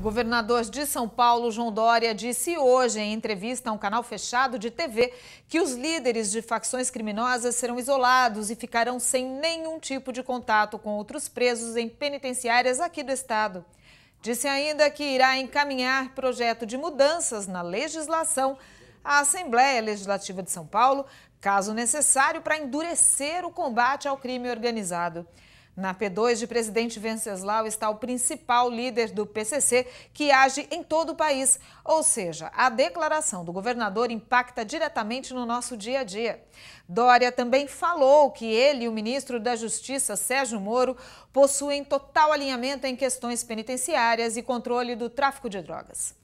O governador de São Paulo, João Dória, disse hoje em entrevista a um canal fechado de TV que os líderes de facções criminosas serão isolados e ficarão sem nenhum tipo de contato com outros presos em penitenciárias aqui do estado. Disse ainda que irá encaminhar projeto de mudanças na legislação à Assembleia Legislativa de São Paulo, caso necessário para endurecer o combate ao crime organizado. Na P2 de presidente Venceslau está o principal líder do PCC, que age em todo o país. Ou seja, a declaração do governador impacta diretamente no nosso dia a dia. Dória também falou que ele e o ministro da Justiça, Sérgio Moro, possuem total alinhamento em questões penitenciárias e controle do tráfico de drogas.